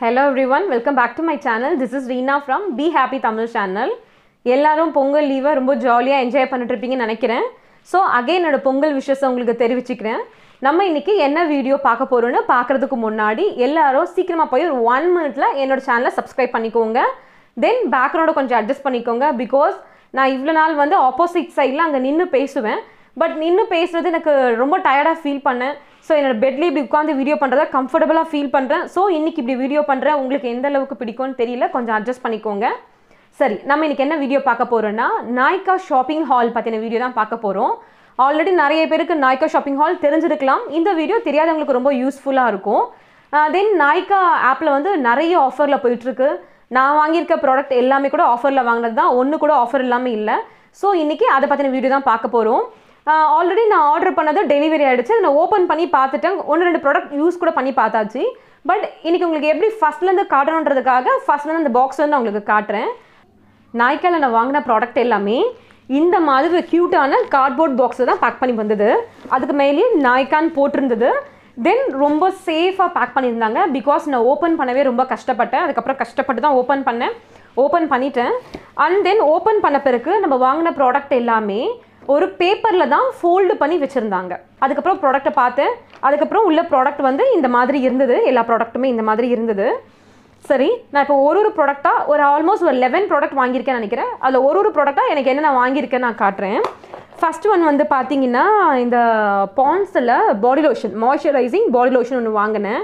hello everyone welcome back to my channel this is Reena from be happy Tamil channel எல்லாரும் பொங்கல் லீவை ரொம்ப ஜாலியாக enjoy பண்ணிட்டுருப்பீங்கன்னு நினைக்கிறேன் so again என்னோடய பொங்கல் விஷயத்தை உங்களுக்கு தெரிவிச்சுக்கிறேன் நம்ம இன்றைக்கி என்ன வீடியோ பார்க்க போகிறோன்னு பார்க்குறதுக்கு முன்னாடி எல்லாரும் சீக்கிரமாக போய் ஒரு ஒன் மினிட்ல என்னோட சேனலை சப்ஸ்கிரைப் பண்ணிக்கோங்க தென் பேக்ரவுண்டை கொஞ்சம் அட்ஜஸ்ட் பண்ணிக்கோங்க பிகாஸ் நான் இவ்வளோ நாள் வந்து ஆப்போசிட் சைடில் அங்கே நின்று பேசுவேன் பட் இன்னும் பேசுகிறது எனக்கு ரொம்ப டயர்டாக ஃபீல் பண்ணேன் ஸோ என்னோடய பெட்லேயே இப்படி உட்காந்து வீடியோ பண்ணுறத கம்ஃபர்டபுளாக ஃபீல் பண்ணுறேன் ஸோ இன்றைக்கி இப்படி வீடியோ பண்ணுறேன் உங்களுக்கு எந்த அளவுக்கு பிடிக்கும்னு தெரியல கொஞ்சம் அட்ஜஸ்ட் பண்ணிக்கோங்க சரி நம்ம இன்றைக்கி என்ன வீடியோ பார்க்க போகிறோன்னா நாய்க்கா ஷாப்பிங் ஹால் பற்றின வீடியோ தான் பார்க்க போகிறோம் ஆல்ரெடி நிறைய பேருக்கு நாய்க்கா ஷாப்பிங் ஹால் தெரிஞ்சிருக்கலாம் இந்த வீடியோ தெரியாதவங்களுக்கு ரொம்ப யூஸ்ஃபுல்லாக இருக்கும் தென் நாய்க்கா ஆப்பில் வந்து நிறைய ஆஃபரில் போயிட்டுருக்கு நான் வாங்கியிருக்க ப்ராடக்ட் எல்லாமே கூட ஆஃபரில் வாங்கினது தான் ஒன்று கூட ஆஃபர் இல்லாமல் இல்லை ஸோ இன்றைக்கி அதை பற்றின வீடியோ தான் பார்க்க போகிறோம் ஆல்ரெடி நான் ஆர்டர் பண்ணது டெலிவரி ஆகிடுச்சு அதை நான் ஓப்பன் பண்ணி பார்த்துட்டேன் ஒன்று ரெண்டு ப்ராடக்ட் யூஸ் கூட பண்ணி பார்த்தாச்சு பட் இன்றைக்கி உங்களுக்கு எப்படி ஃபஸ்ட்லேருந்து காட்டணுன்றதுக்காக ஃபஸ்ட்லேருந்து அந்த பாக்ஸ் வந்து நான் உங்களுக்கு காட்டுறேன் நாய்க்கால நான் வாங்கின ப்ராடக்ட் எல்லாமே இந்த மாதிரி க்யூட்டான கார்ட்போர்ட் பாக்ஸை தான் பேக் பண்ணி வந்தது அதுக்கு மேலேயே நாய்க்கான் போட்டிருந்தது தென் ரொம்ப சேஃபாக பேக் பண்ணியிருந்தாங்க பிகாஸ் நான் ஓப்பன் பண்ணவே ரொம்ப கஷ்டப்பட்டேன் அதுக்கப்புறம் கஷ்டப்பட்டு தான் ஓப்பன் பண்ணேன் ஓப்பன் பண்ணிட்டேன் அண்ட் தென் ஓப்பன் பண்ண பிறகு நம்ம வாங்கின ப்ராடக்ட் எல்லாமே ஒரு பேப்பரில் தான் ஃபோல்டு பண்ணி வச்சுருந்தாங்க அதுக்கப்புறம் ப்ராடக்ட்டை பார்த்தேன் அதுக்கப்புறம் உள்ள ப்ராடக்ட் வந்து இந்த மாதிரி இருந்தது எல்லா ப்ராடக்ட்டுமே இந்த மாதிரி இருந்தது சரி நான் இப்போ ஒரு ஒரு ப்ராடக்டாக ஒரு ஆல்மோஸ்ட் ஒரு லெவன் ப்ராடக்ட் வாங்கியிருக்கேன் நினைக்கிறேன் அதில் ஒரு ஒரு ப்ராடக்டாக எனக்கு என்ன நான் வாங்கியிருக்கேன்னு நான் காட்டுறேன் ஃபஸ்ட் ஒன் வந்து பார்த்தீங்கன்னா இந்த பான்ஸில் body lotion moisturizing body lotion ஒன்று வாங்கினேன்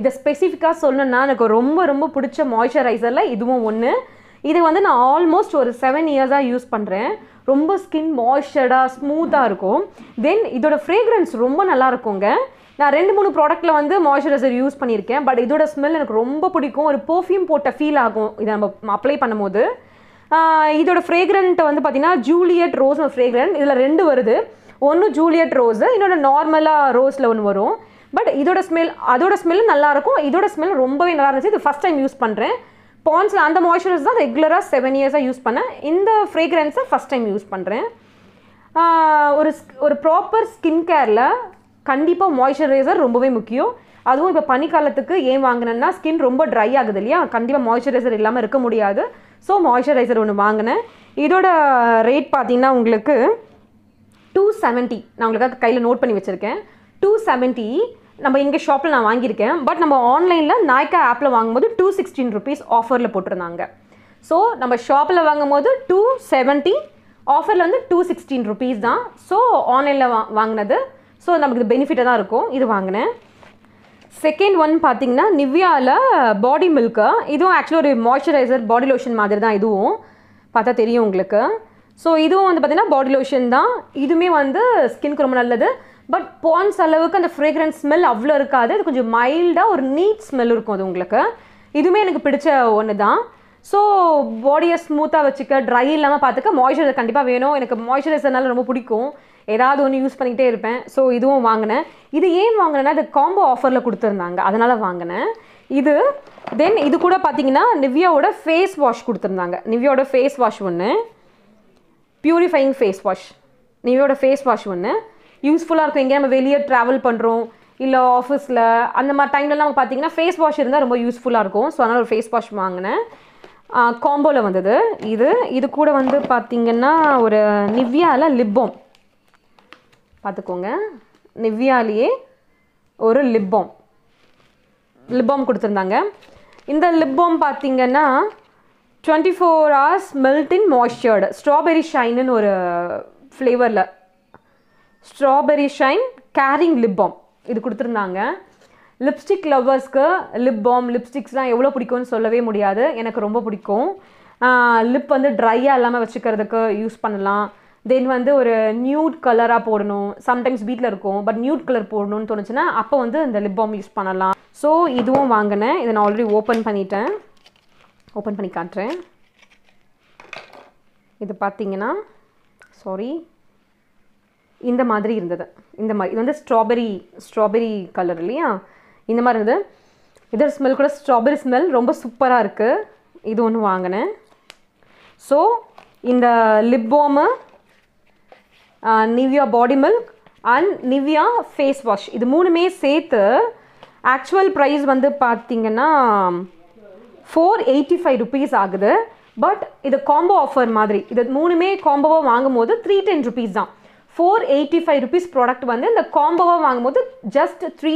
இதை ஸ்பெசிஃபிக்காக சொல்லணுன்னா எனக்கு ரொம்ப ரொம்ப பிடிச்ச மாய்ச்சரைசரில் இதுவும் ஒன்று இதை வந்து நான் ஆல்மோஸ்ட் ஒரு செவன் இயர்ஸாக யூஸ் பண்ணுறேன் ரொம்ப ஸ்கின் மாய்ஸ்டராக ஸ்மூத்தாக இருக்கும் தென் இதோட ஃப்ரேக்ரன்ஸ் ரொம்ப நல்லா இருக்குங்க நான் ரெண்டு மூணு ப்ராடக்ட்டில் வந்து மாய்ஸ்சரைசர் யூஸ் பண்ணியிருக்கேன் பட் இதோட ஸ்மெல் எனக்கு ரொம்ப பிடிக்கும் ஒரு பர்ஃப்யூம் போட்ட ஃபீல் ஆகும் இதை நம்ம அப்ளை பண்ணும்போது இதோட ஃப்ரேக்ரண்ட்டை வந்து பார்த்திங்கன்னா ஜூலியட் ரோஸ் ஃப்ரேக்ரன்ட் இதில் ரெண்டு வருது ஒன்று ஜூலியட் ரோஸு இன்னொன்று நார்மலாக ரோஸில் ஒன்று வரும் பட் இதோட ஸ்மெல் அதோட ஸ்மெல் நல்லாயிருக்கும் இதோட ஸ்மெல் ரொம்பவே நல்லா இருந்துச்சு இது ஃபஸ்ட் டைம் யூஸ் பண்ணுறேன் பான்ஸில் அந்த மாய்ஸ்சரைஸ் தான் ரெகுலராக செவன் இயர்ஸாக யூஸ் பண்ணேன் இந்த ஃப்ரேக்ரன்ஸை ஃபஸ்ட் டைம் யூஸ் பண்ணுறேன் ஒரு ஒரு ப்ராப்பர் ஸ்கின் கேரில் கண்டிப்பாக மாய்ஸ்சரைசர் ரொம்பவே முக்கியம் அதுவும் இப்போ பனிக்காலத்துக்கு ஏன் வாங்கினேன்னா ஸ்கின் ரொம்ப ட்ரை ஆகுது இல்லையா கண்டிப்பாக மாய்ஸ்சரைசர் இல்லாமல் இருக்க முடியாது ஸோ மாய்ஸ்சரைசர் ஒன்று வாங்கினேன் இதோட ரேட் பார்த்தீங்கன்னா உங்களுக்கு டூ செவன்ட்டி நான் உங்களுக்காக கையில் நோட் பண்ணி வச்சுருக்கேன் டூ செவன்ட்டி நம்ம இங்கே ஷாப்பில் நான் வாங்கியிருக்கேன் பட் நம்ம ஆன்லைனில் நாய்க்கா ஆப்பில் வாங்கும்போது டூ சிக்ஸ்டீன் ருபீஸ் ஆஃபரில் போட்டிருந்தாங்க ஸோ நம்ம ஷாப்பில் வாங்கும்போது டூ செவன்ட்டி ஆஃபரில் வந்து டூ சிக்ஸ்டீன் ருபீஸ் தான் ஸோ ஆன்லைனில் வா வாங்கினது ஸோ நமக்கு இது பெனிஃபிட்டாக தான் இருக்கும் இது வாங்கினேன் செகண்ட் ஒன் பார்த்திங்கன்னா நிவ்யாவில் பாடி மில்க்கு இதுவும் ஆக்சுவலி ஒரு மாய்ச்சரைசர் பாடி லோஷன் மாதிரி தான் இதுவும் பார்த்தா தெரியும் உங்களுக்கு ஸோ இதுவும் வந்து பார்த்திங்கன்னா பாடி லோஷன் தான் இதுவுமே வந்து ஸ்கின்க்கு ரொம்ப நல்லது பட் பான்ஸ் அளவுக்கு அந்த ஃப்ரேக்ரன்ஸ் ஸ்மெல் அவ்வளோ இருக்காது அது கொஞ்சம் மைல்டாக ஒரு நீட் ஸ்மெல் இருக்கும் அது உங்களுக்கு இதுவுமே எனக்கு பிடிச்ச ஒன்று தான் ஸோ பாடியை ஸ்மூத்தாக வச்சுக்க ட்ரை இல்லாமல் பார்த்துக்க மாய்ஸ்சரைசர் கண்டிப்பாக வேணும் எனக்கு மாய்ஸ்சரைசர்னால ரொம்ப பிடிக்கும் ஏதாவது ஒன்று யூஸ் பண்ணிக்கிட்டே இருப்பேன் ஸோ இதுவும் வாங்கினேன் இது ஏன் வாங்கினேன்னா அது காம்போ ஆஃபரில் கொடுத்துருந்தாங்க அதனால் வாங்கினேன் இது தென் இது கூட பார்த்தீங்கன்னா நிவ்யாவோட ஃபேஸ் வாஷ் கொடுத்துருந்தாங்க நிவ்யாவோட ஃபேஸ் வாஷ் ஒன்று ப்யூரிஃபையிங் ஃபேஸ் வாஷ் நிவ்யாவோட ஃபேஸ் வாஷ் ஒன்று யூஸ்ஃபுல்லாக இருக்கும் எங்கேயா நம்ம வெளியே ட்ராவல் பண்ணுறோம் இல்லை ஆஃபீஸில் அந்த மாதிரி டைம்லலாம் பார்த்தீங்கன்னா ஃபேஸ் வாஷ் இருந்தால் ரொம்ப யூஸ்ஃபுல்லாக இருக்கும் ஸோ அதனால் ஒரு ஃபேஸ் வாஷ் வாங்கினேன் காம்போவில் வந்தது இது இது கூட வந்து பார்த்திங்கன்னா ஒரு நிவ்யாவில் லிப்பம் பார்த்துக்கோங்க நிவ்யாலேயே ஒரு லிப்பம் லிப்பாம் கொடுத்துருந்தாங்க இந்த லிப்பாம் பார்த்திங்கன்னா twenty four hours melt in moisturized strawberry ஷைனுன்னு ஒரு ஃப்ளேவரில் strawberry shine caring lip balm இது கொடுத்துருந்தாங்க லிப்ஸ்டிக் லவ்வர்ஸ்க்கு லிப் பாம் லிப்ஸ்டிக்ஸ்லாம் எவ்வளோ பிடிக்கும்னு சொல்லவே முடியாது எனக்கு ரொம்ப பிடிக்கும் லிப் வந்து ட்ரையாக இல்லாமல் வச்சுக்கிறதுக்கு யூஸ் பண்ணலாம் தென் வந்து ஒரு நியூட் கலராக போடணும் சம்டைம்ஸ் வீட்டில் இருக்கும் பட் நியூட் கலர் போடணும்னு தோணுச்சுன்னா அப்போ வந்து இந்த லிப் பாம் யூஸ் பண்ணலாம் ஸோ இதுவும் வாங்கினேன் இதை நான் ஆல்ரெடி ஓப்பன் பண்ணிட்டேன் ஓப்பன் பண்ணி காட்டுறேன் இது பார்த்தீங்கன்னா சாரி இந்த மாதிரி இருந்தது இந்த மாதிரி இது வந்து ஸ்ட்ராபெரி ஸ்ட்ராபெரி கலர் இல்லையா இந்த மாதிரி இருந்தது இதர் ஸ்மெல் கூட ஸ்ட்ராபெரி ஸ்மெல் ரொம்ப சூப்பராக இருக்குது இது ஒன்று வாங்கினேன் ஸோ இந்த lip balm Nivea body milk and Nivea face wash இது மூணுமே சேர்த்து ஆக்சுவல் ப்ரைஸ் வந்து பார்த்தீங்கன்னா ஃபோர் எயிட்டி ஃபைவ் ருபீஸ் ஆகுது பட் இது காம்போ ஆஃபர் மாதிரி இது மூணுமே காம்போவாக வாங்கும் போது த்ரீ டென் ருபீஸ் தான் four eighty five rupees product வந்து இந்த காம்போவாக வாங்கும்போது just three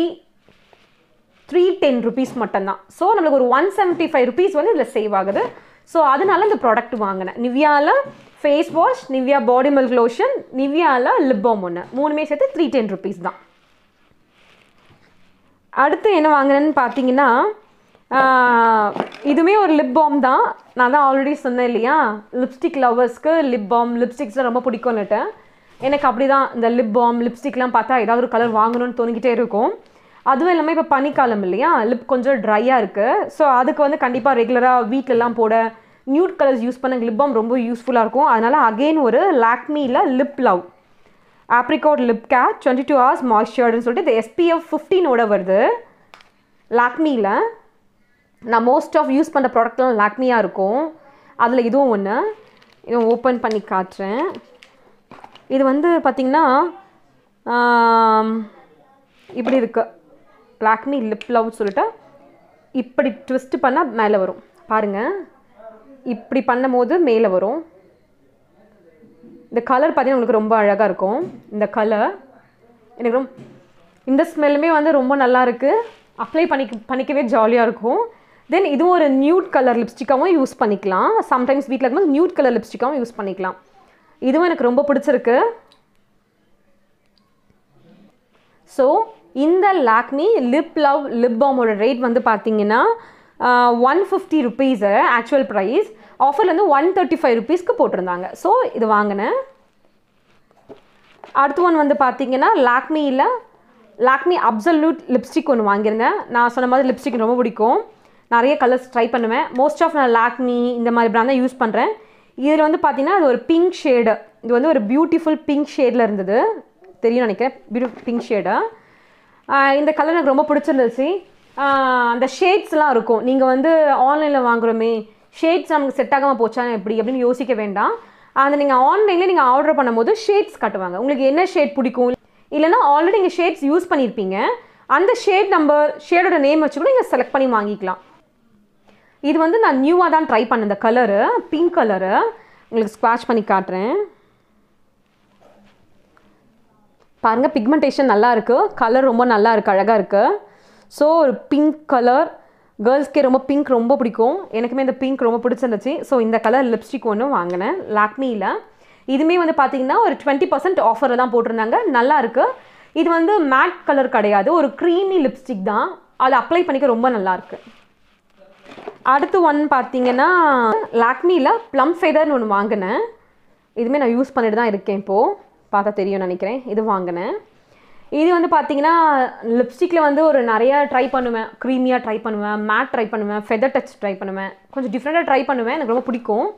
three ten rupees மட்டும்தான் ஸோ நம்மளுக்கு ஒரு ஒன் செவன்ட்டி ஃபைவ் ருபீஸ் வந்து இதில் சேவ் ஆகுது ஸோ அதனால இந்த ப்ராடக்ட் வாங்கினேன் நிவ்யாவில் face wash Nivea body milk lotion நிவ்யாவில் பாம் ஒன்று மூணுமே சேர்த்து த்ரீ டென் ருபீஸ் தான் அடுத்து என்ன வாங்கினேன்னு பார்த்தீங்கன்னா இதுவுமே ஒரு லிப் பாம் தான் நான் தான் ஆல்ரெடி சொன்னேன் இல்லையா லிப்ஸ்டிக் லவ்வர்ஸ்க்கு லிப் பாம் லிப்ஸ்டிக்ஸ்லாம் ரொம்ப பிடிக்கும்னுட்டேன் எனக்கு அப்படி தான் இந்த லிப் பாம் லிப்ஸ்டிக்லாம் பார்த்தா ஏதாவது ஒரு கலர் வாங்கணும்னு தோணிக்கிட்டே இருக்கும் அதுவும் இல்லாமல் இப்போ பனிக்காலம் இல்லையா லிப் கொஞ்சம் ட்ரையாக இருக்குது ஸோ அதுக்கு வந்து கண்டிப்பாக ரெகுலராக வீட்டிலலாம் போட நியூட் கலர்ஸ் யூஸ் பண்ண லிப் பாம் ரொம்ப யூஸ்ஃபுல்லாக இருக்கும் அதனால் அகெயின் ஒரு லாக்மியில் lip love apricot lip care twenty two hours மாய்ஸ்சர்டுன்னு சொல்லிட்டு இது எஸ்பிஎஃப் ஃபிஃப்டீனோட வருது லாக்மியில் நான் மோஸ்ட் ஆஃப் யூஸ் பண்ணுற ப்ராடக்ட்லாம் லாக்மியாக இருக்கும் அதில் இதுவும் ஒன்று இதுவும் ஓப்பன் பண்ணி காட்டுறேன் இது வந்து பார்த்திங்கன்னா இப்படி இருக்கு லாக்மி லிப் லவ்னு சொல்லிட்டு இப்படி ட்விஸ்ட்டு பண்ணால் மேலே வரும் பாருங்கள் இப்படி பண்ணும் போது மேலே வரும் இந்த கலர் பார்த்திங்கன்னா உங்களுக்கு ரொம்ப அழகாக இருக்கும் இந்த கலர் எனக்கு ரொம்ப இந்த ஸ்மெல்லுமே வந்து ரொம்ப நல்லா இருக்குது அப்ளை பண்ணிக்க பண்ணிக்கவே ஜாலியாக இருக்கும் தென் இதுவும் ஒரு நியூட் கலர் லிப்ஸ்டிக்காகவும் யூஸ் பண்ணிக்கலாம் சம்டைம்ஸ் வீட்டில் இருக்கும்போது நியூட் கலர் லிப்ஸ்டிக்காகவும் யூஸ் பண்ணிக்கலாம் இதுவும் எனக்கு ரொம்ப பிடிச்சிருக்கு ஸோ இந்த லாக்னி லிப் லவ் லிப் பாமோட ரேட் வந்து பார்த்தீங்கன்னா one fifty rupees actual price ஆஃபரில் வந்து ஒன் தேர்ட்டி ஃபைவ் ருபீஸ்க்கு போட்டிருந்தாங்க ஸோ இது வாங்கினேன் அடுத்து ஒன் வந்து பார்த்தீங்கன்னா லாக்மியில் லாக்மி அப்சல்யூட் லிப்ஸ்டிக் ஒன்று வாங்கியிருந்தேன் நான் சொன்ன மாதிரி லிப்ஸ்டிக் ரொம்ப பிடிக்கும் நிறைய கலர்ஸ் ட்ரை பண்ணுவேன் மோஸ்ட் ஆஃப் நான் லாக்மி இந்த மாதிரி ப்ராண்ட் தான் யூஸ் பண்ணுறேன் இதில் வந்து பார்த்தீங்கன்னா அது ஒரு பிங்க் ஷேடு இது வந்து ஒரு பியூட்டிஃபுல் பிங்க் ஷேடில் இருந்தது தெரியும் நினைக்கிறேன் பியூட்டி பிங்க் ஷேடு இந்த கலர் எனக்கு ரொம்ப பிடிச்சிருந்துச்சு அந்த ஷேட்ஸ்லாம் இருக்கும் நீங்கள் வந்து ஆன்லைனில் வாங்குகிறோமே ஷேட்ஸ் நமக்கு செட் ஆகாமல் போச்சா எப்படி அப்படின்னு யோசிக்க வேண்டாம் அந்த நீங்கள் ஆன்லைனில் நீங்கள் ஆர்டர் பண்ணும்போது ஷேட்ஸ் காட்டுவாங்க உங்களுக்கு என்ன ஷேட் பிடிக்கும் இல்லைனா ஆல்ரெடி நீங்கள் ஷேட்ஸ் யூஸ் பண்ணியிருப்பீங்க அந்த ஷேட் நம்பர் ஷேடோட நேம் வச்சு கூட நீங்கள் செலக்ட் பண்ணி வாங்கிக்கலாம் இது வந்து நான் நியூவாக தான் ட்ரை பண்ணேன் இந்த கலரு பிங்க் கலரு உங்களுக்கு ஸ்குவாஷ் பண்ணி காட்டுறேன் பாருங்கள் பிக்மெண்டேஷன் நல்லா கலர் ரொம்ப நல்லா இருக்குது அழகாக இருக்குது ஸோ ஒரு பிங்க் கலர் கேர்ள்ஸ்க்கே ரொம்ப பிங்க் ரொம்ப பிடிக்கும் எனக்குமே இந்த பிங்க் ரொம்ப பிடிச்சிருந்துச்சு ஸோ இந்த கலர் லிப்ஸ்டிக் ஒன்று வாங்கினேன் லாக்மியில் இதுவுமே வந்து பார்த்திங்கன்னா ஒரு டுவெண்ட்டி பர்சன்ட் ஆஃபரில் தான் போட்டிருந்தாங்க நல்லா இருக்குது இது வந்து மேட் கலர் கிடையாது ஒரு க்ரீமி லிப்ஸ்டிக் தான் அதை அப்ளை பண்ணிக்க ரொம்ப நல்லாயிருக்கு அடுத்து ஒன் பார்த்தீங்கன்னா லாக்மியில் ப்ளம் ஃபெதர்னு ஒன்று வாங்கினேன் இதுவுமே நான் யூஸ் பண்ணிட்டு தான் இருக்கேன் இப்போது பார்த்தா தெரியும் நினைக்கிறேன் இது வாங்கினேன் இது வந்து பார்த்தீங்கன்னா லிப்ஸ்டிக்கில் வந்து ஒரு நிறையா ட்ரை பண்ணுவேன் க்ரீமியாக ட்ரை பண்ணுவேன் மேட் ட்ரை பண்ணுவேன் ஃபெதர் டச் ட்ரை பண்ணுவேன் கொஞ்சம் டிஃப்ரெண்ட்டாக ட்ரை பண்ணுவேன் எனக்கு ரொம்ப பிடிக்கும்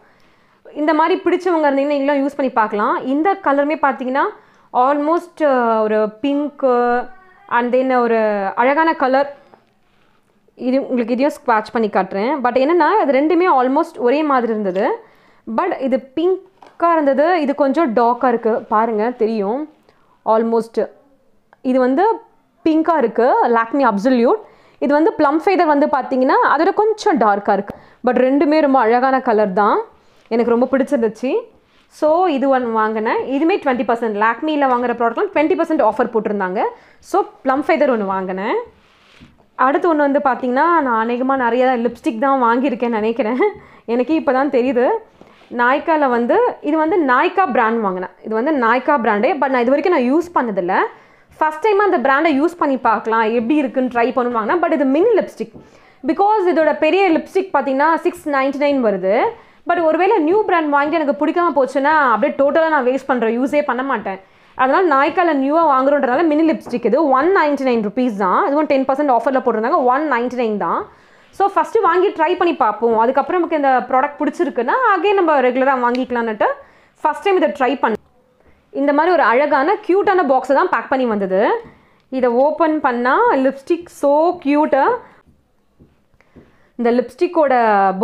இந்த மாதிரி பிடிச்சவங்க இருந்தீங்கன்னா நீங்களும் யூஸ் பண்ணி பார்க்கலாம் இந்த கலருமே பார்த்தீங்கன்னா ஆல்மோஸ்ட் ஒரு பிங்க்கு அண்ட் தென் ஒரு அழகான கலர் இது உங்களுக்கு இதையும் ஸ்க்வாட்ச் பண்ணி காட்டுறேன் பட் என்னென்னா அது ரெண்டுமே ஆல்மோஸ்ட் ஒரே மாதிரி இருந்தது பட் இது பிங்க்காக இருந்தது இது கொஞ்சம் டாக்காக இருக்குது பாருங்கள் தெரியும் ஆல்மோஸ்ட்டு இது வந்து பிங்க்காக இருக்குது லாக்மி அப்சல்யூட் இது வந்து ப்ளம் ஃபைதர் வந்து பார்த்தீங்கன்னா அதோட கொஞ்சம் டார்க்காக இருக்குது பட் ரெண்டுமே ரொம்ப அழகான கலர் தான் எனக்கு ரொம்ப பிடிச்சிருந்துச்சு ஸோ இது ஒன்று வாங்கினேன் இதுவுமே டுவெண்ட்டி பர்சன்ட் லாக்மியில் வாங்குகிற ப்ராடக்ட்லாம் டுவெண்ட்டி பர்சன்ட் ஆஃபர் போட்டிருந்தாங்க ஸோ ப்ளம் ஃபைதர் ஒன்று வாங்கினேன் அடுத்து ஒன்று வந்து பார்த்திங்கன்னா நான் அநேகமாக நிறைய லிப்ஸ்டிக் தான் வாங்கியிருக்கேன் நினைக்கிறேன் எனக்கே இப்போ தான் தெரியுது நாய்க்காவில் வந்து இது வந்து நாய்க்கா பிராண்ட் வாங்கினேன் இது வந்து நாய்க்கா பிராண்டே பட் நான் இது வரைக்கும் நான் யூஸ் பண்ணதில்லை ஃபஸ்ட் டைம் அந்த பிராண்டை யூஸ் பண்ணி பார்க்கலாம் எப்படி இருக்குன்னு ட்ரை பண்ணுவாங்கன்னா பட் இது மினி லிப்ஸ்டிக் பிகாஸ் இதோட பெரிய லிப்ஸ்டிக் பார்த்தீங்கன்னா சிக்ஸ் நைன்ட்டி நைன் வருது பட் ஒருவேளை நியூ பிராண்ட் வாங்கி எனக்கு பிடிக்காம போச்சுன்னா அப்படியே டோட்டலாக நான் வேஸ்ட் பண்ணுறேன் யூஸே பண்ண மாட்டேன் அதனால் நாய்க்கால நியூவாக வாங்குறோன்றதால மினி லிப்ஸ்டிக் இது ஒன் நைன்ட்டி நைன் ருபீஸ் தான் இதுவும் டென் பர்சன்ட் ஆஃபரில் போட்டிருந்தாங்க ஒன் நைன்ட்டி நைன் தான் ஸோ ஃபஸ்ட்டு வாங்கி ட்ரை பண்ணி பார்ப்போம் அதுக்கப்புறம் நமக்கு இந்த ப்ராடக்ட் பிடிச்சிருக்குன்னா அகே நம்ம ரெகுலராக வாங்கிக்கலான்னுட்டு ஃபஸ்ட் டைம் இதை ட்ரை பண்ண இந்த மாதிரி ஒரு அழகான க்யூட்டான பாக்ஸை தான் பேக் பண்ணி வந்தது இதை ஓப்பன் பண்ணால் லிப்ஸ்டிக் ஸோ க்யூட்டு இந்த லிப்ஸ்டிக்கோட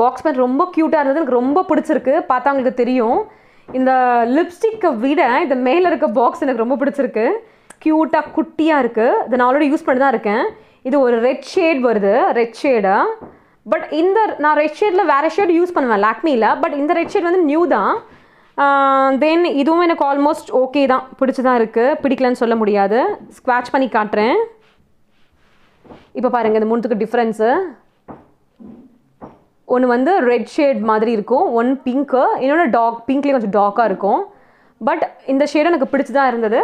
பாக்ஸ் பண்ணி ரொம்ப க்யூட்டாக இருந்தது எனக்கு ரொம்ப பிடிச்சிருக்கு பார்த்தா உங்களுக்கு தெரியும் இந்த லிப்ஸ்டிக்கை விட இந்த மேலே இருக்க பாக்ஸ் எனக்கு ரொம்ப பிடிச்சிருக்கு க்யூட்டாக குட்டியாக இருக்குது இதை நான் ஆல்ரெடி யூஸ் பண்ணி தான் இருக்கேன் இது ஒரு ரெட் ஷேட் வருது ரெட் ஷேடாக பட் இந்த நான் ரெட் ஷேடில் வேறு ஷேட் யூஸ் பண்ணுவேன் லாக்மியில் பட் இந்த ரெட் ஷேட் வந்து நியூ தான் தென் இதுவும் எனக்கு ஆல்மோஸ்ட் ஓகே தான் பிடிச்சி தான் இருக்குது பிடிக்கலன்னு சொல்ல முடியாது ஸ்க்ராட்ச் பண்ணி காட்டுறேன் இப்போ பாருங்கள் இந்த மூணுத்துக்கு டிஃப்ரென்ஸு ஒன்று வந்து ரெட் ஷேட் மாதிரி இருக்கும் ஒன் பிங்க்கு இன்னொன்று டாக் பிங்க்லேயே கொஞ்சம் டாக்காக இருக்கும் பட் இந்த ஷேடு எனக்கு பிடிச்சி தான் இருந்தது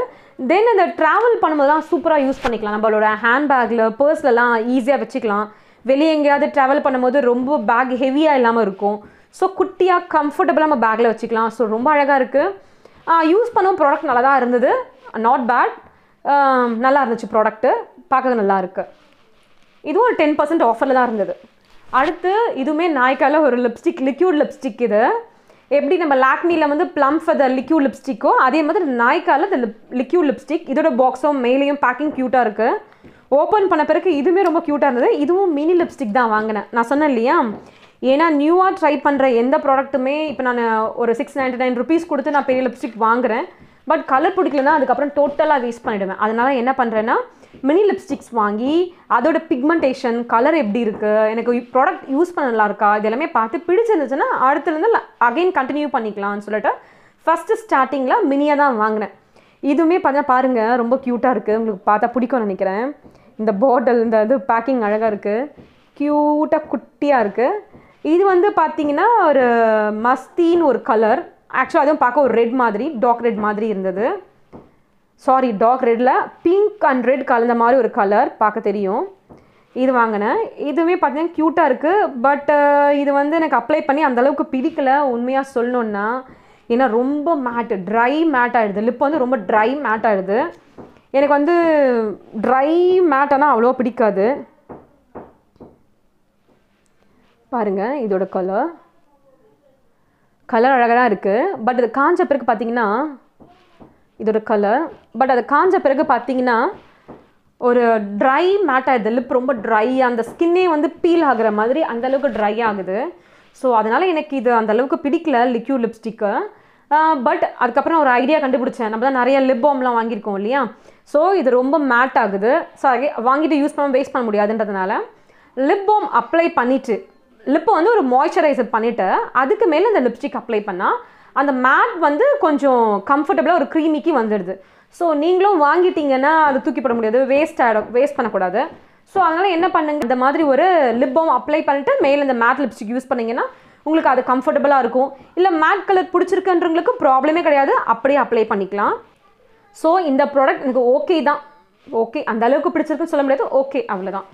தென் இந்த ட்ராவல் தான் சூப்பராக யூஸ் பண்ணிக்கலாம் நம்மளோட ஹேண்ட்பேக்கில் பர்ஸ்லலாம் ஈஸியாக வச்சுக்கலாம் வெளியே எங்கேயாவது ட்ராவல் பண்ணும்போது ரொம்ப பேக் ஹெவியாக இல்லாமல் இருக்கும் ஸோ குட்டியாக கம்ஃபர்டபுளாக நம்ம பேக்கில் வச்சுக்கலாம் ஸோ ரொம்ப அழகாக இருக்குது யூஸ் பண்ணவும் ப்ராடக்ட் நல்லா தான் இருந்தது நாட் பேட் நல்லா இருந்துச்சு ப்ராடக்ட்டு பார்க்க நல்லா இருக்குது இதுவும் ஒரு டென் பர்சன்ட் ஆஃபரில் தான் இருந்தது அடுத்து இதுவுமே நாய்க்கால ஒரு லிப்ஸ்டிக் லிக்யூட் லிப்ஸ்டிக் இது எப்படி நம்ம லாக்னியில் வந்து ப்ளம் ஃபர் த லிக்யூட் லிப்ஸ்டிக்கோ அதே மாதிரி நாய்க்கால இந்த லிப் லிக்யூட் லிப்ஸ்டிக் இதோட பாக்ஸும் மேலேயும் பேக்கிங் க்யூட்டாக இருக்குது ஓப்பன் பண்ண பிறகு இதுவுமே ரொம்ப க்யூட்டாக இருந்தது இதுவும் மினி லிப்ஸ்டிக் தான் வாங்கினேன் நான் சொன்னேன் இல்லையா ஏன்னா நியூவாக ட்ரை பண்ணுற எந்த ப்ராடக்ட்டுமே இப்போ நான் ஒரு சிக்ஸ் நைன்டி நைன் ருபீஸ் கொடுத்து நான் பெரிய லிப்ஸ்டிக் வாங்குகிறேன் பட் கலர் பிடிக்கலன்னா அதுக்கப்புறம் டோட்டலாக வேஸ்ட் பண்ணிவிடுவேன் அதனால் என்ன பண்ணுறேன்னா மினி லிப்ஸ்டிக்ஸ் வாங்கி அதோட பிக்மெண்டேஷன் கலர் எப்படி இருக்குது எனக்கு ப்ராடக்ட் யூஸ் பண்ண நல்லாயிருக்கா இருக்கா இது எல்லாமே பார்த்து பிடிச்சிருந்துச்சுன்னா அடுத்துலேருந்து அகைன் கண்டினியூ பண்ணிக்கலாம்னு சொல்லிட்டு ஃபஸ்ட்டு ஸ்டார்டிங்கில் மினியாக தான் வாங்கினேன் இதுவுமே பார்த்தா பாருங்கள் ரொம்ப க்யூட்டாக இருக்குது உங்களுக்கு பார்த்தா பிடிக்கும்னு நினைக்கிறேன் இந்த பாட்டில் இந்த இது பேக்கிங் அழகாக இருக்குது க்யூட்டாக குட்டியாக இருக்குது இது வந்து பார்த்தீங்கன்னா ஒரு மஸ்தின்னு ஒரு கலர் ஆக்சுவலாக அதுவும் பார்க்க ஒரு ரெட் மாதிரி டாக் ரெட் மாதிரி இருந்தது சாரி டாக் ரெட்டில் பிங்க் அண்ட் ரெட் கலந்த மாதிரி ஒரு கலர் பார்க்க தெரியும் இது வாங்கினேன் இதுவுமே பார்த்தீங்கன்னா க்யூட்டாக இருக்குது பட் இது வந்து எனக்கு அப்ளை பண்ணி அந்தளவுக்கு பிடிக்கலை உண்மையாக சொல்லணுன்னா ஏன்னா ரொம்ப மேட்டு ட்ரை மேட் ஆகிடுது லிப் வந்து ரொம்ப ட்ரை மேட் ஆகிடுது எனக்கு வந்து ட்ரை மேட்டானா அவ்வளோ பிடிக்காது பாருங்கள் இதோட கலர் கலர் அழகாக தான் இருக்குது பட் இது காஞ்ச பிறகு பார்த்தீங்கன்னா இதோட கலர் பட் அது காஞ்ச பிறகு பார்த்தீங்கன்னா ஒரு ட்ரை மேட் ஆகிடுது லிப் ரொம்ப ட்ரை அந்த ஸ்கின்னே வந்து பீல் ஆகிற மாதிரி அந்தளவுக்கு ட்ரை ஆகுது ஸோ அதனால் எனக்கு இது அந்தளவுக்கு பிடிக்கல லிக்யூட் லிப்ஸ்டிக்கு பட் அதுக்கப்புறம் ஒரு ஐடியா கண்டுபிடிச்சேன் நம்ம தான் நிறைய லிப் பாம்லாம் வாங்கியிருக்கோம் இல்லையா ஸோ இது ரொம்ப மேட் ஆகுது ஸோ வாங்கிட்டு யூஸ் பண்ண வேஸ்ட் பண்ண முடியாதுன்றதுனால லிப் பாம் அப்ளை பண்ணிவிட்டு லிப்பை வந்து ஒரு மாய்ச்சரைசர் பண்ணிவிட்டு அதுக்கு மேலே இந்த லிப்ஸ்டிக் அப்ளை பண்ணால் அந்த மேட் வந்து கொஞ்சம் கம்ஃபர்டபுளாக ஒரு க்ரீமிக்கு வந்துடுது ஸோ நீங்களும் வாங்கிட்டீங்கன்னா அது தூக்கி போட முடியாது வேஸ்ட் ஆகிடும் வேஸ்ட் பண்ணக்கூடாது ஸோ அதனால் என்ன பண்ணுங்கள் இந்த மாதிரி ஒரு லிப்பம் அப்ளை பண்ணிட்டு மேலே இந்த மேட் லிப்ஸ்டிக் யூஸ் பண்ணிங்கன்னா உங்களுக்கு அது கம்ஃபர்டபுளாக இருக்கும் இல்லை மேட் கலர் பிடிச்சிருக்குன்றவங்களுக்கும் ப்ராப்ளமே கிடையாது அப்படியே அப்ளை பண்ணிக்கலாம் ஸோ இந்த ப்ராடக்ட் எனக்கு ஓகே தான் ஓகே அந்த அளவுக்கு பிடிச்சிருக்குன்னு சொல்ல முடியாது ஓகே அவ்வளோதான்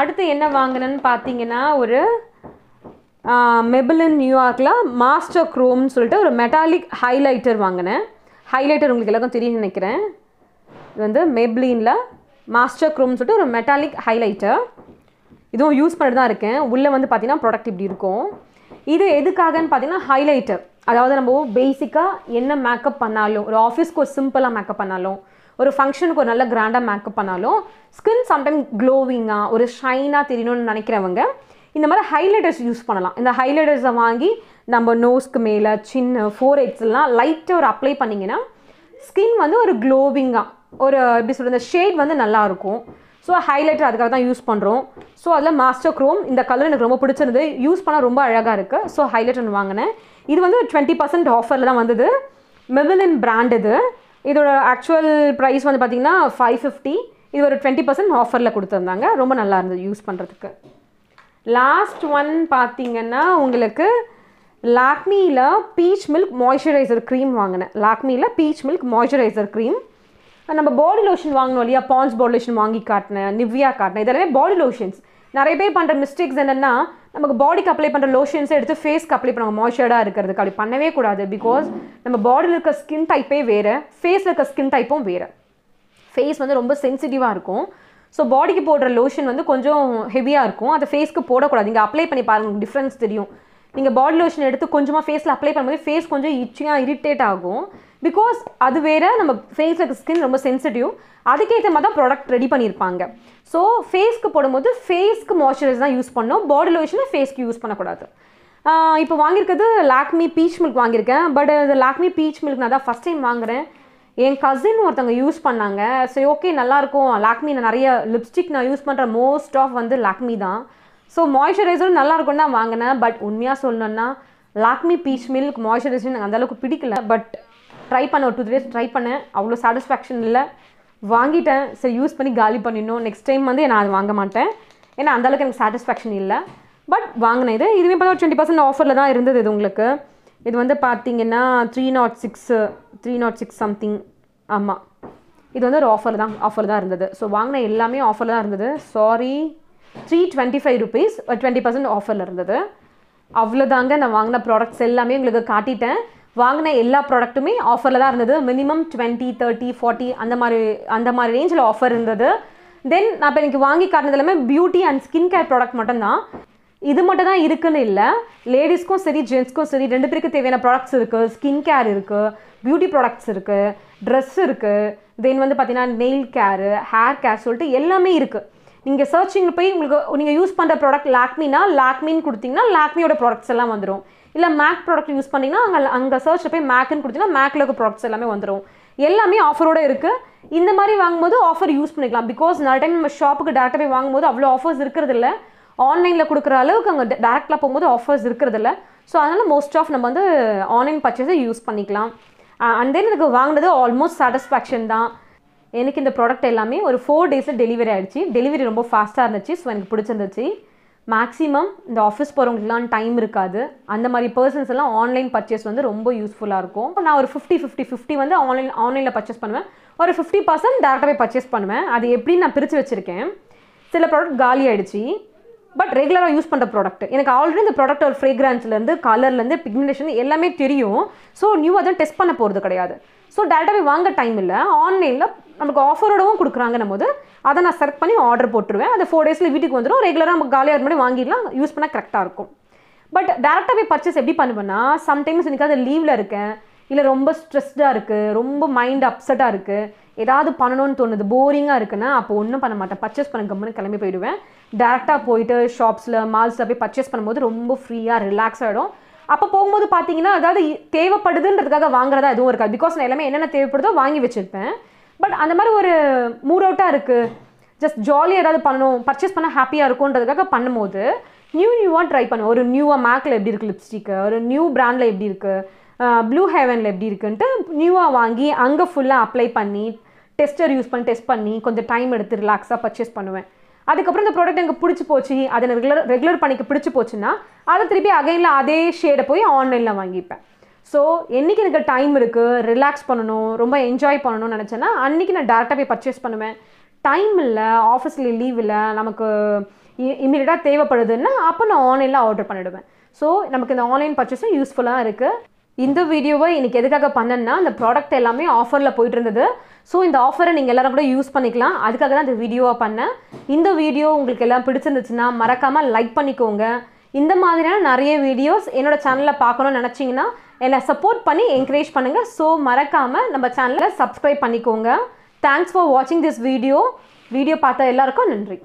அடுத்து என்ன வாங்கினேன்னு பார்த்தீங்கன்னா ஒரு மெபிலின் நியூயார்க்கில் மாஸ்டர் க்ரோம்னு சொல்லிட்டு ஒரு மெட்டாலிக் ஹைலைட்டர் வாங்கினேன் ஹைலைட்டர் உங்களுக்கு எல்லாருக்கும் தெரியும் நினைக்கிறேன் இது வந்து மெபிலினில் மாஸ்டர் க்ரோம்னு சொல்லிட்டு ஒரு மெட்டாலிக் ஹைலைட்டர் இதுவும் யூஸ் பண்ணிட்டு தான் இருக்கேன் உள்ளே வந்து பார்த்தீங்கன்னா ப்ராடக்ட் இப்படி இருக்கும் இது எதுக்காகன்னு பார்த்தீங்கன்னா ஹைலைட்டர் அதாவது நம்ம பேசிக்காக என்ன மேக்கப் பண்ணாலும் ஒரு ஆஃபீஸ்க்கு ஒரு சிம்பிளாக மேக்கப் பண்ணாலும் ஒரு ஃபங்க்ஷனுக்கு ஒரு நல்ல கிராண்டாக மேக்கப் பண்ணாலும் ஸ்கின் சம்டைம் க்ளோவிங்காக ஒரு ஷைனாக தெரியணும்னு நினைக்கிறவங்க இந்த மாதிரி ஹைலைட்டர்ஸ் யூஸ் பண்ணலாம் இந்த ஹைலைட்டர்ஸை வாங்கி நம்ம நோஸ்க்கு மேலே சின்ன ஃபோர் எக்ஸ்லாம் லைட்டாக ஒரு அப்ளை பண்ணிங்கன்னா ஸ்கின் வந்து ஒரு க்ளோவிங்காக ஒரு எப்படி சொல்கிறது இந்த ஷேட் வந்து நல்லாயிருக்கும் ஸோ ஹைலைட்டர் அதுக்காக தான் யூஸ் பண்ணுறோம் ஸோ அதில் மாஸ்டர் க்ரோம் இந்த கலர் எனக்கு ரொம்ப பிடிச்சிருந்தது யூஸ் பண்ணால் ரொம்ப அழகாக இருக்குது ஸோ ஹைலைட் ஒன்று வாங்கினேன் இது வந்து டுவெண்ட்டி பர்சன்ட் ஆஃபரில் தான் வந்தது மெவிலின் பிராண்ட் இது இதோட ஆக்சுவல் ப்ரைஸ் வந்து பார்த்திங்கன்னா ஃபைவ் ஃபிஃப்டி இது ஒரு டுவெண்ட்டி பர்சன்ட் ஆஃபரில் கொடுத்துருந்தாங்க ரொம்ப நல்லா இருந்தது யூஸ் பண்ணுறதுக்கு லாஸ்ட் ஒன் பார்த்திங்கன்னா உங்களுக்கு லாக்மியில் பீச் மில்க் மாய்ஸ்சரைசர் க்ரீம் வாங்கினேன் லாக்மியில் பீச் மில்க் மாய்ஸ்சரைசர் க்ரீம் நம்ம பாடி லோஷன் வாங்கினோம் இல்லையா பான்ஸ் பாடி லோஷன் வாங்கி காட்டினேன் நிவ்யா காட்டினேன் இதெல்லாமே பாடி லோஷன்ஸ் நிறைய பேர் பண்ணுற மிஸ்டேக்ஸ் என்னென்னா நமக்கு பாடிக்கு அப்ளை பண்ணுற லோஷன்ஸை எடுத்து ஃபேஸ்க்கு அப்ளை பண்ணுவாங்க மாய்ச்சர்டாக இருக்கிறதுக்கு அப்படி பண்ணவே கூடாது பிகாஸ் நம்ம பாடியில் இருக்க ஸ்கின் டைப்பே வேறு ஃபேஸில் இருக்க ஸ்கின் டைப்பும் வேறு ஃபேஸ் வந்து ரொம்ப சென்சிட்டிவாக இருக்கும் ஸோ பாடிக்கு போடுற லோஷன் வந்து கொஞ்சம் ஹெவியாக இருக்கும் அதை ஃபேஸ்க்கு போடக்கூடாது நீங்கள் அப்ளை பண்ணி பாருங்கள் டிஃப்ரென்ஸ் தெரியும் நீங்கள் பாடி லோஷன் எடுத்து கொஞ்சமாக ஃபேஸில் அப்ளை பண்ணும்போது ஃபேஸ் கொஞ்சம் இச்சியாக இரிட்டேட் ஆகும் பிகாஸ் அது வேறு நம்ம ஃபேஸில் இருக்க ஸ்கின் ரொம்ப சென்சிட்டிவ் அதுக்கேற்ற மாதிரி தான் ப்ராடக்ட் ரெடி பண்ணியிருப்பாங்க ஸோ ஃபேஸ்க்கு போடும்போது ஃபேஸ்க்கு மாய்ச்சரைஸ் தான் யூஸ் பண்ணோம் பாடி லோஷனை ஃபேஸ்க்கு யூஸ் பண்ணக்கூடாது இப்போ வாங்கியிருக்கிறது லாக்மி பீச் மில்க் வாங்கியிருக்கேன் பட் இந்த லாக்மி பீச் மில்க் நான் தான் ஃபஸ்ட் டைம் வாங்குகிறேன் என் கசின் ஒருத்தவங்க யூஸ் பண்ணாங்க சரி ஓகே நல்லாயிருக்கும் லாக்மி நான் நிறைய லிப்ஸ்டிக் நான் யூஸ் பண்ணுற மோஸ்ட் ஆஃப் வந்து லாக்மி தான் ஸோ மாய்ஸ்சரைசரும் நல்லாயிருக்கும் தான் வாங்கினேன் பட் உண்மையாக சொல்லணுன்னா லாக்மி பீச் மில்க் மாய்ஸ்சரைசர் எனக்கு அந்தளவுக்கு பிடிக்கல பட் ட்ரை பண்ண ஒரு டூ த்ரீ டேஸ் ட்ரை பண்ணேன் அவ்வளோ சாட்டிஸ்ஃபேக்ஷன் இல்லை வாங்கிட்டேன் சரி யூஸ் பண்ணி காலி பண்ணிடணும் நெக்ஸ்ட் டைம் வந்து நான் அது வாங்க மாட்டேன் ஏன்னா அந்தளவுக்கு எனக்கு சாட்டிஸ்ஃபேக்ஷன் இல்லை பட் வாங்கினேன் இது இதுவே பார்த்தா ஒரு டுவெண்ட்டி பர்சன்ட் ஆஃபரில் தான் இருந்தது இது உங்களுக்கு இது வந்து பார்த்திங்கன்னா three naught six three naught six something ஆமாம் இது வந்து ஒரு ஆஃபர் தான் ஆஃபர் தான் இருந்தது ஸோ வாங்கின எல்லாமே ஆஃபரில் தான் இருந்தது sorry three twenty five rupees twenty percent ஆஃபரில் இருந்தது அவ்வளோதாங்க நான் வாங்கின ப்ராடக்ட்ஸ் எல்லாமே உங்களுக்கு காட்டிட்டேன் வாங்கின எல்லா ப்ராடக்ட்டுமே ஆஃபரில் தான் இருந்தது மினிமம் டுவெண்ட்டி தேர்ட்டி ஃபார்ட்டி அந்த மாதிரி அந்த மாதிரி ரேஞ்சில் ஆஃபர் இருந்தது தென் நான் இப்போ எனக்கு வாங்கி காட்டினது எல்லாமே beauty and skin care product மட்டும்தான் இது மட்டும் தான் இருக்குன்னு இல்லை லேடிஸ்க்கும் சரி ஜென்ஸ்க்கும் சரி ரெண்டு பேருக்கு தேவையான ப்ராடக்ட்ஸ் இருக்குது ஸ்கின் கேர் இருக்குது பியூட்டி ப்ராடக்ட்ஸ் இருக்குது ட்ரெஸ் இருக்குது தென் வந்து பார்த்தீங்கன்னா நெயில் கேரு ஹேர் கேர் சொல்லிட்டு எல்லாமே இருக்குது நீங்கள் சர்ச்சிங் போய் உங்களுக்கு நீங்கள் யூஸ் பண்ணுற ப்ராடக்ட் லாக்மினா லாக்மின்னு கொடுத்தீங்கன்னா லாக்மியோட ப்ராடக்ட்ஸ் எல்லாம் வந்துடும் இல்லை மேக் ப்ராடக்ட் யூஸ் பண்ணிங்கன்னா அங்கே அங்கே சர்ச்சில் போய் மேக்குன்னு கொடுத்தீங்கன்னா மேக்கில் இருக்க ப்ராடக்ட்ஸ் எல்லாமே வந்துடும் எல்லாமே ஆஃபரோடு இருக்குது இந்த மாதிரி வாங்கும்போது ஆஃபர் யூஸ் பண்ணிக்கலாம் பிகாஸ் நிறைய டைம் நம்ம ஷாப்புக்கு டேரெக்டாக போய் வாங்கும்போது அவ்வளோ ஆஃபர்ஸ் இருக்கிறதில்ல ஆன்லைனில் கொடுக்குற அளவுக்கு அங்கே டேரெக்டாக போகும்போது ஆஃபர்ஸ் இருக்கிறதில்ல ஸோ அதனால் மோஸ்ட் ஆஃப் நம்ம வந்து ஆன்லைன் பர்ச்சேஸை யூஸ் பண்ணிக்கலாம் அண்ட் தென் எனக்கு வாங்கினது ஆல்மோஸ்ட் சாட்டிஸ்ஃபேக்ஷன் தான் எனக்கு இந்த ப்ராடக்ட் எல்லாமே ஒரு ஃபோர் டேஸில் டெலிவரி ஆகிடுச்சு டெலிவரி ரொம்ப ஃபாஸ்ட்டாக இருந்துச்சு ஸோ எனக்கு பிடிச்சிருந்துச்சு மேக்ஸிமம் இந்த ஆஃபீஸ் போகிறவங்களுக்குலாம் டைம் இருக்காது அந்த மாதிரி பர்சன்ஸ் எல்லாம் ஆன்லைன் பர்ச்சேஸ் வந்து ரொம்ப யூஸ்ஃபுல்லாக இருக்கும் நான் ஒரு ஃபிஃப்டி ஃபிஃப்டி ஃபிஃப்டி வந்து ஆன்லைன் ஆன்லைனில் பர்ச்சேஸ் பண்ணுவேன் ஒரு ஃபிஃப்டி பர்சன்ட் டேரெக்டாக பர்ச்சேஸ் பண்ணுவேன் அது எப்படி நான் பிரித்து வச்சுருக்கேன் சில ப்ராடக்ட் காலி ஆகிடுச்சு பட் ரெகுலராக யூஸ் பண்ணுற ப்ராடக்ட் எனக்கு ஆல்ரெடி இந்த ப்ராடக்ட் ஒரு ஃப்ரேக்ரான்ஸ்லேருந்து கலர்லேருந்து பிக்மெண்டேஷன் எல்லாமே தெரியும் ஸோ நியூ அதான் டெஸ்ட் பண்ண போகிறது கிடையாது ஸோ டேரெக்டாகவே வாங்க டைம் இல்லை ஆன்லைனில் நமக்கு ஆஃபரோடவும் கொடுக்குறாங்கன்னும் போது அதை நான் செலக்ட் பண்ணி ஆர்டர் போட்டுருவேன் அது ஃபோர் டேஸில் வீட்டுக்கு வந்துடும் ரெகுலராக நம்ம காலியாக மாதிரி வாங்கிடலாம் யூஸ் பண்ணால் கரெக்டாக இருக்கும் பட் டேரெக்டாக போய் பர்ச்சேஸ் எப்படி பண்ணுவேன்னா சம்டைம்ஸ் எனக்கு அது லீவில் இருக்கேன் இல்லை ரொம்ப ஸ்ட்ரெஸ்டாக இருக்குது ரொம்ப மைண்ட் அப்செட்டாக இருக்குது ஏதாவது பண்ணணும்னு தோணுது போரிங்காக இருக்குன்னா அப்போ ஒன்றும் பண்ண மாட்டேன் பர்ச்சேஸ் பண்ண கம்முன்னு கிளம்பி போயிடுவேன் டேரெக்டாக போயிட்டு ஷாப்ஸில் மால்ஸில் போய் பர்ச்சேஸ் பண்ணும்போது ரொம்ப ஃப்ரீயாக ரிலாக்ஸ் ஆகிடும் அப்போ போகும்போது பார்த்தீங்கன்னா அதாவது தேவைப்படுதுன்றதுக்காக வாங்குறதா எதுவும் இருக்காது பிகாஸ் நான் எல்லாமே என்னென்ன தேவைப்படுதோ வாங்கி வச்சுருப்பேன் பட் அந்த மாதிரி ஒரு மூட் அவுட்டாக இருக்குது ஜஸ்ட் ஜாலியாக ஏதாவது பண்ணணும் பர்ச்சேஸ் பண்ணால் ஹாப்பியாக இருக்கும்ன்றதுக்காக பண்ணும்போது நியூ நியூவாக ட்ரை பண்ணுவோம் ஒரு நியூவாக மேக்கில் எப்படி இருக்குது லிப்ஸ்டிக்கு ஒரு நியூ பிராண்டில் எப்படி இருக்குது ப்ளூ ஹேவனில் எப்படி இருக்குன்ட்டு நியூவாக வாங்கி அங்கே ஃபுல்லாக அப்ளை பண்ணி டெஸ்டர் யூஸ் பண்ணி டெஸ்ட் பண்ணி கொஞ்சம் டைம் எடுத்து ரிலாக்ஸாக பர்ச்சேஸ் பண்ணுவேன் அதுக்கப்புறம் இந்த ப்ராடக்ட் எனக்கு பிடிச்சி போச்சு அதை ரெகுலர் ரெகுலர் பண்ணிக்க பிடிச்சி போச்சுன்னா அதை திருப்பி அகைனில் அதே ஷேடை போய் ஆன்லைனில் வாங்கிப்பேன் ஸோ என்றைக்கு எனக்கு டைம் இருக்குது ரிலாக்ஸ் பண்ணணும் ரொம்ப என்ஜாய் பண்ணணும்னு நினச்சேன்னா அன்றைக்கி நான் டேரெக்டாக போய் பர்ச்சேஸ் பண்ணுவேன் டைம் இல்லை ஆஃபீஸில் லீவ் இல்லை நமக்கு இமீடியட்டாக தேவைப்படுதுன்னா அப்போ நான் ஆன்லைனில் ஆர்டர் பண்ணிவிடுவேன் ஸோ நமக்கு இந்த ஆன்லைன் பர்ச்சேஸும் யூஸ்ஃபுல்லாக இருக்குது இந்த வீடியோவை இன்றைக்கி எதுக்காக பண்ணேன்னா அந்த ப்ராடக்ட் எல்லாமே ஆஃபரில் போயிட்டு இருந்தது ஸோ இந்த ஆஃபரை நீங்கள் எல்லோரும் கூட யூஸ் பண்ணிக்கலாம் அதுக்காக தான் இந்த வீடியோவை பண்ணேன் இந்த வீடியோ உங்களுக்கு எல்லாம் பிடிச்சிருந்துச்சுன்னா மறக்காமல் லைக் பண்ணிக்கோங்க இந்த மாதிரியான நிறைய வீடியோஸ் என்னோடய சேனலில் பார்க்கணும்னு நினச்சிங்கன்னா என்னை சப்போர்ட் பண்ணி என்கரேஜ் பண்ணுங்கள் ஸோ மறக்காமல் நம்ம சேனலை சப்ஸ்கிரைப் பண்ணிக்கோங்க தேங்க்ஸ் ஃபார் வாட்சிங் திஸ் வீடியோ வீடியோ பார்த்த எல்லாருக்கும் நன்றி